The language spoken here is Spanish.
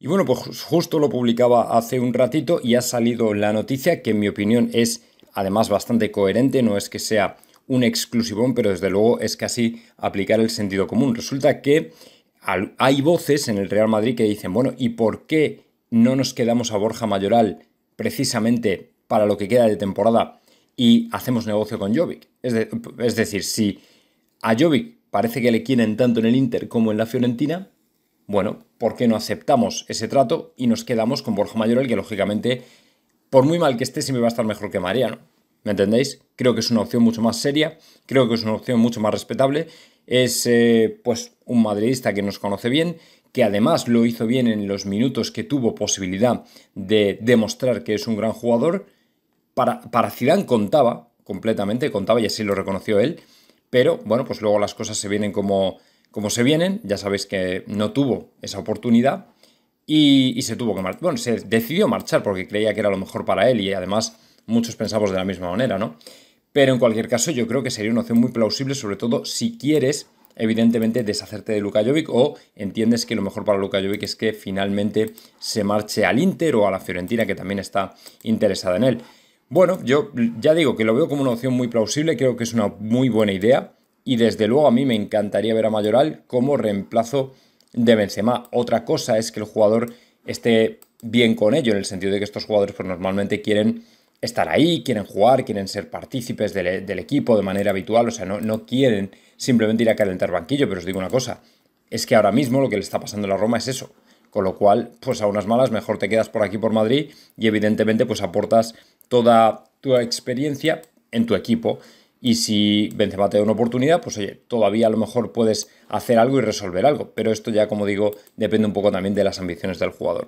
Y bueno, pues justo lo publicaba hace un ratito y ha salido la noticia que en mi opinión es además bastante coherente, no es que sea un exclusivón, pero desde luego es casi aplicar el sentido común. Resulta que hay voces en el Real Madrid que dicen, bueno, ¿y por qué no nos quedamos a Borja Mayoral precisamente para lo que queda de temporada y hacemos negocio con Jovic? Es, decir, si a Jovic parece que le quieren tanto en el Inter como en la Fiorentina, bueno, por qué no aceptamos ese trato y nos quedamos con Borja Mayoral, que lógicamente, por muy mal que esté, siempre va a estar mejor que Mariano. ¿Me entendéis? Creo que es una opción mucho más seria, creo que es una opción mucho más respetable. Es eh, pues un madridista que nos conoce bien, que además lo hizo bien en los minutos que tuvo posibilidad de demostrar que es un gran jugador. Para, para Zidane contaba, completamente contaba y así lo reconoció él. Pero bueno, pues luego las cosas se vienen como como se vienen, ya sabéis que no tuvo esa oportunidad y, se tuvo que bueno, se decidió marchar porque creía que era lo mejor para él y además muchos pensamos de la misma manera, ¿no? Pero en cualquier caso yo creo que sería una opción muy plausible, sobre todo si quieres, evidentemente, deshacerte de Luka Jovic o entiendes que lo mejor para Luka Jovic es que finalmente se marche al Inter o a la Fiorentina, que también está interesada en él. Bueno, yo ya digo que lo veo como una opción muy plausible, creo que es una muy buena idea y desde luego a mí me encantaría ver a Mayoral como reemplazo de Benzema. Otra cosa es que el jugador esté bien con ello, en el sentido de que estos jugadores pues, normalmente quieren estar ahí, quieren jugar, quieren ser partícipes e, del, equipo de manera habitual, o sea, no, no, quieren simplemente ir a calentar banquillo, pero os digo una cosa, es que ahora mismo lo que le está pasando a la Roma es eso, con lo cual, pues a unas malas mejor te quedas por aquí, por Madrid, y evidentemente pues aportas toda tu experiencia en tu equipo, y si Benzema te da una oportunidad, pues oye, todavía a lo mejor puedes hacer algo y resolver algo. Pero esto ya, como digo, depende un poco también de las ambiciones del jugador.